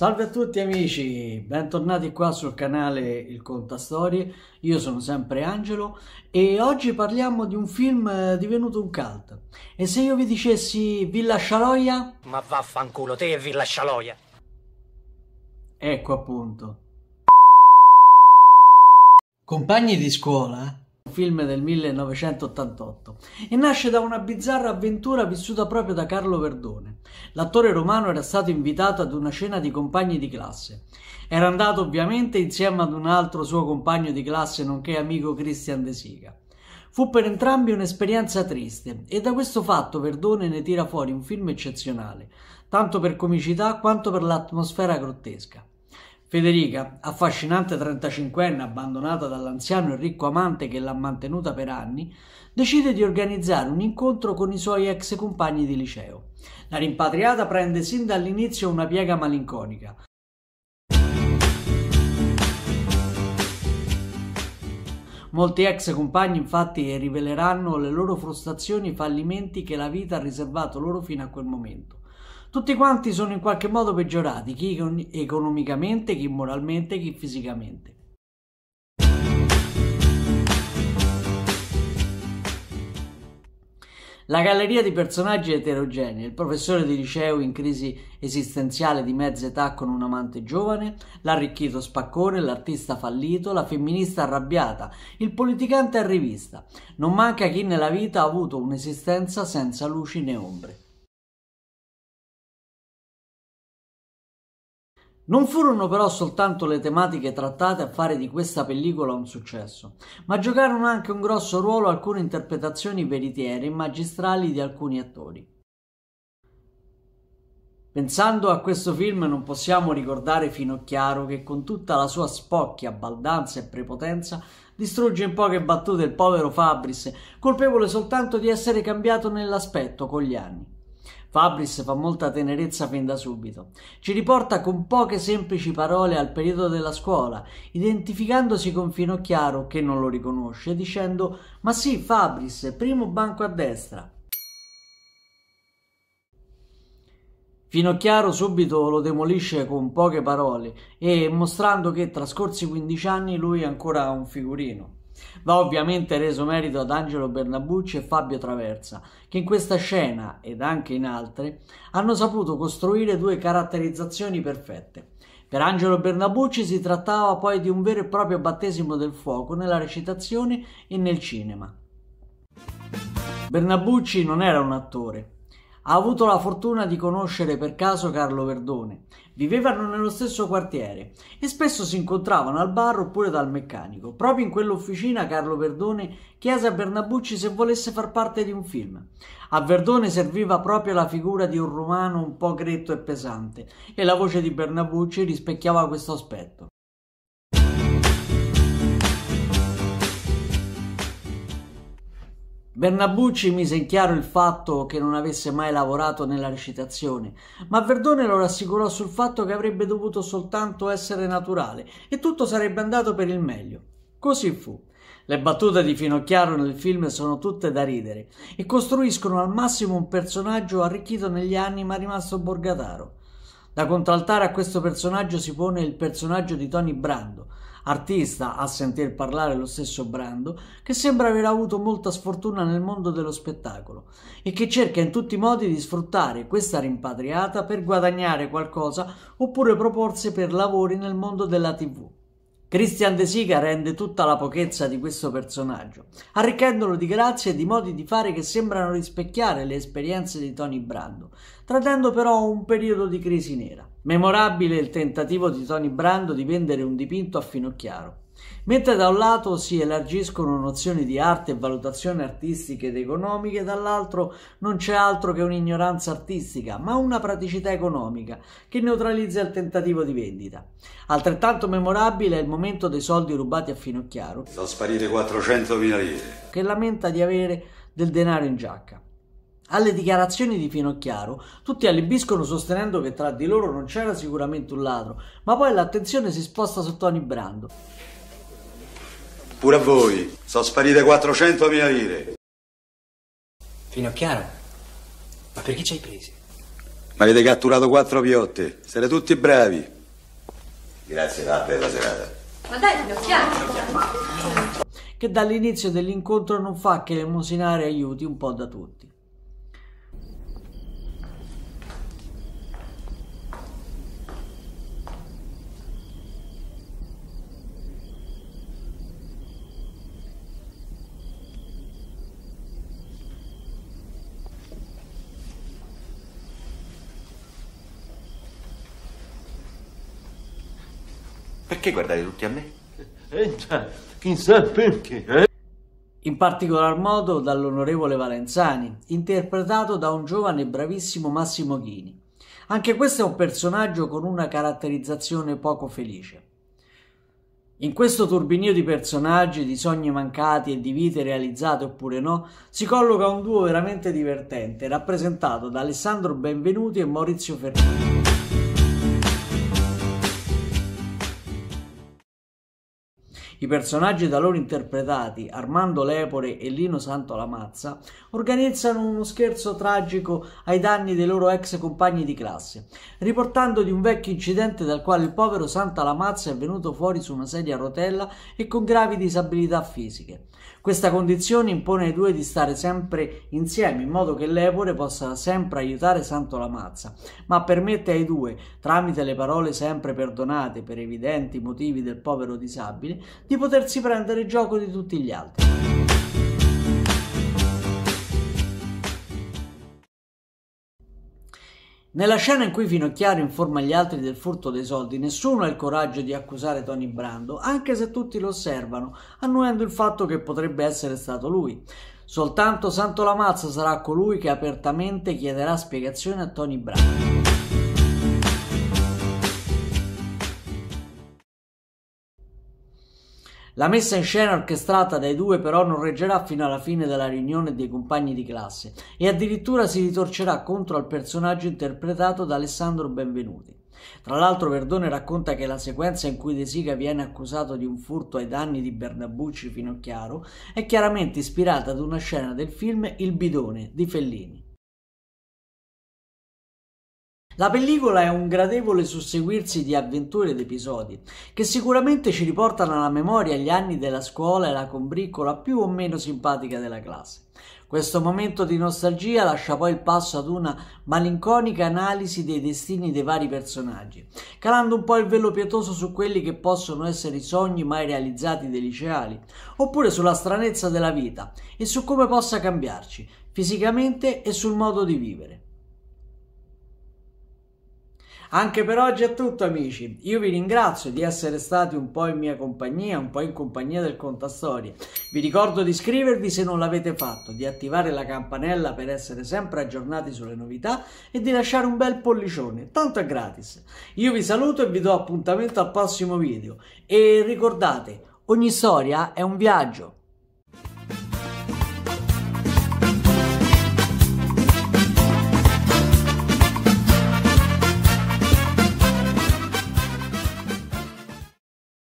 Salve a tutti amici, bentornati qua sul canale Il Contastorie, io sono sempre Angelo e oggi parliamo di un film eh, divenuto un cult. E se io vi dicessi Villa Scialoia? Ma vaffanculo, te e Villa Scialoia! Ecco appunto. Compagni di scuola eh? film del 1988, e nasce da una bizzarra avventura vissuta proprio da Carlo Verdone. L'attore romano era stato invitato ad una cena di compagni di classe. Era andato ovviamente insieme ad un altro suo compagno di classe, nonché amico Christian De Sica. Fu per entrambi un'esperienza triste e da questo fatto Verdone ne tira fuori un film eccezionale, tanto per comicità quanto per l'atmosfera grottesca. Federica, affascinante 35enne abbandonata dall'anziano e ricco amante che l'ha mantenuta per anni, decide di organizzare un incontro con i suoi ex compagni di liceo. La rimpatriata prende sin dall'inizio una piega malinconica. Molti ex compagni infatti riveleranno le loro frustrazioni e fallimenti che la vita ha riservato loro fino a quel momento tutti quanti sono in qualche modo peggiorati, chi economicamente, chi moralmente, chi fisicamente. La galleria di personaggi eterogenei, il professore di liceo in crisi esistenziale di mezza età con un amante giovane, l'arricchito spaccone, l'artista fallito, la femminista arrabbiata, il politicante a rivista. Non manca chi nella vita ha avuto un'esistenza senza luci né ombre. Non furono però soltanto le tematiche trattate a fare di questa pellicola un successo, ma giocarono anche un grosso ruolo alcune interpretazioni veritiere e magistrali di alcuni attori. Pensando a questo film non possiamo ricordare fino a chiaro che con tutta la sua spocchia, baldanza e prepotenza distrugge in poche battute il povero Fabris, colpevole soltanto di essere cambiato nell'aspetto con gli anni. Fabris fa molta tenerezza fin da subito. Ci riporta con poche semplici parole al periodo della scuola, identificandosi con Finocchiaro, che non lo riconosce, dicendo «Ma sì, Fabris, primo banco a destra». Finocchiaro subito lo demolisce con poche parole e mostrando che trascorsi 15 anni lui è ancora un figurino. Va ovviamente reso merito ad Angelo Bernabucci e Fabio Traversa, che in questa scena, ed anche in altre, hanno saputo costruire due caratterizzazioni perfette. Per Angelo Bernabucci si trattava poi di un vero e proprio battesimo del fuoco nella recitazione e nel cinema. Bernabucci non era un attore, ha avuto la fortuna di conoscere per caso Carlo Verdone. Vivevano nello stesso quartiere e spesso si incontravano al bar oppure dal meccanico. Proprio in quell'officina Carlo Verdone chiese a Bernabucci se volesse far parte di un film. A Verdone serviva proprio la figura di un romano un po' gretto e pesante e la voce di Bernabucci rispecchiava questo aspetto. Bernabucci mise in chiaro il fatto che non avesse mai lavorato nella recitazione, ma Verdone lo rassicurò sul fatto che avrebbe dovuto soltanto essere naturale e tutto sarebbe andato per il meglio. Così fu. Le battute di Finocchiaro nel film sono tutte da ridere e costruiscono al massimo un personaggio arricchito negli anni ma rimasto borgataro. Da contraltare a questo personaggio si pone il personaggio di Tony Brando, artista a sentir parlare lo stesso Brando, che sembra aver avuto molta sfortuna nel mondo dello spettacolo e che cerca in tutti i modi di sfruttare questa rimpatriata per guadagnare qualcosa oppure proporsi per lavori nel mondo della TV. Christian De Sica rende tutta la pochezza di questo personaggio, arricchendolo di grazie e di modi di fare che sembrano rispecchiare le esperienze di Tony Brando, tradendo però un periodo di crisi nera. Memorabile il tentativo di Tony Brando di vendere un dipinto a Finocchiaro. Mentre da un lato si elargiscono nozioni di arte e valutazioni artistiche ed economiche, dall'altro non c'è altro che un'ignoranza artistica, ma una praticità economica che neutralizza il tentativo di vendita. Altrettanto memorabile è il momento dei soldi rubati a Finocchiaro. Sono sparite 400.000 lire. Che lamenta di avere del denaro in giacca. Alle dichiarazioni di Finocchiaro tutti allibiscono sostenendo che tra di loro non c'era sicuramente un ladro, ma poi l'attenzione si sposta su Tony Brando. Pure a voi, sono sparite 400.000 lire. Finocchiaro, ma perché ci hai presi? Mi avete catturato quattro piotte, siete tutti bravi. Grazie, va, bella serata. Ma dai, Finocchiaro! Che dall'inizio dell'incontro non fa che elemosinare aiuti un po' da tutti. Perché guardate tutti a me? Eh già, chissà perché, eh? in particolar modo dall'onorevole Valenzani, interpretato da un giovane e bravissimo Massimo Ghini. Anche questo è un personaggio con una caratterizzazione poco felice. In questo turbinio di personaggi, di sogni mancati e di vite realizzate oppure no, si colloca un duo veramente divertente, rappresentato da Alessandro Benvenuti e Maurizio Ferrini. I personaggi da loro interpretati, Armando Lepore e Lino Santo Lamazza, organizzano uno scherzo tragico ai danni dei loro ex compagni di classe, riportando di un vecchio incidente dal quale il povero Santa Lamazza è venuto fuori su una sedia a rotella e con gravi disabilità fisiche. Questa condizione impone ai due di stare sempre insieme in modo che Lepore possa sempre aiutare Santo Lamazza, ma permette ai due, tramite le parole sempre perdonate per evidenti motivi del povero disabile, di potersi prendere gioco di tutti gli altri. Nella scena in cui Finocchiaro informa gli altri del furto dei soldi, nessuno ha il coraggio di accusare Tony Brando, anche se tutti lo osservano, annuendo il fatto che potrebbe essere stato lui. Soltanto Santo Lamazza sarà colui che apertamente chiederà spiegazioni a Tony Brando. La messa in scena orchestrata dai due però non reggerà fino alla fine della riunione dei compagni di classe e addirittura si ritorcerà contro al personaggio interpretato da Alessandro Benvenuti. Tra l'altro Verdone racconta che la sequenza in cui De Sica viene accusato di un furto ai danni di Bernabucci fino a Chiaro è chiaramente ispirata ad una scena del film Il bidone di Fellini. La pellicola è un gradevole susseguirsi di avventure ed episodi che sicuramente ci riportano alla memoria gli anni della scuola e la combriccola più o meno simpatica della classe. Questo momento di nostalgia lascia poi il passo ad una malinconica analisi dei destini dei vari personaggi, calando un po' il velo pietoso su quelli che possono essere i sogni mai realizzati dei liceali, oppure sulla stranezza della vita e su come possa cambiarci fisicamente e sul modo di vivere. Anche per oggi è tutto amici, io vi ringrazio di essere stati un po' in mia compagnia, un po' in compagnia del Contastorie. Vi ricordo di iscrivervi se non l'avete fatto, di attivare la campanella per essere sempre aggiornati sulle novità e di lasciare un bel pollicione, tanto è gratis. Io vi saluto e vi do appuntamento al prossimo video e ricordate, ogni storia è un viaggio.